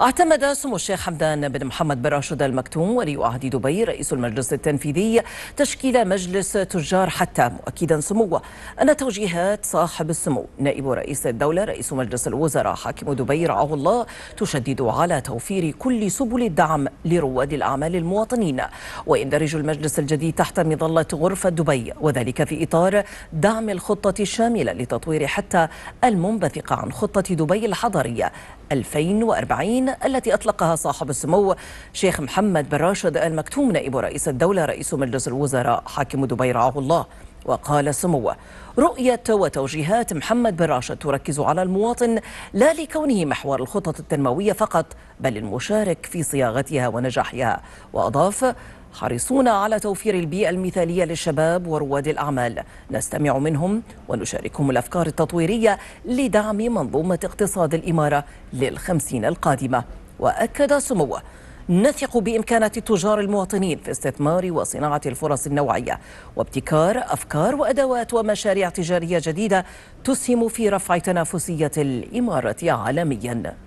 اعتمد سمو الشيخ حمدان بن محمد بن راشد المكتوم ولي عهد دبي رئيس المجلس التنفيذي تشكيل مجلس تجار حتى مؤكدا سموه ان توجيهات صاحب السمو نائب رئيس الدوله رئيس مجلس الوزراء حاكم دبي رعاه الله تشدد على توفير كل سبل الدعم لرواد الاعمال المواطنين ويندرج المجلس الجديد تحت مظله غرفه دبي وذلك في اطار دعم الخطه الشامله لتطوير حتى المنبثقه عن خطه دبي الحضريه 2040 الدين التي أطلقها صاحب السمو شيخ محمد بن راشد المكتوم نائب رئيس الدولة رئيس مجلس الوزراء حاكم دبي رعاه الله وقال سموه رؤية وتوجيهات محمد بن راشد تركز على المواطن لا لكونه محور الخطط التنموية فقط بل المشارك في صياغتها ونجاحها وأضاف حريصون على توفير البيئة المثالية للشباب ورواد الأعمال نستمع منهم ونشاركهم الأفكار التطويرية لدعم منظومة اقتصاد الإمارة للخمسين القادمة وأكد سموه نثق بإمكانات التجار المواطنين في استثمار وصناعة الفرص النوعية وابتكار أفكار وأدوات ومشاريع تجارية جديدة تسهم في رفع تنافسية الإمارة عالمياً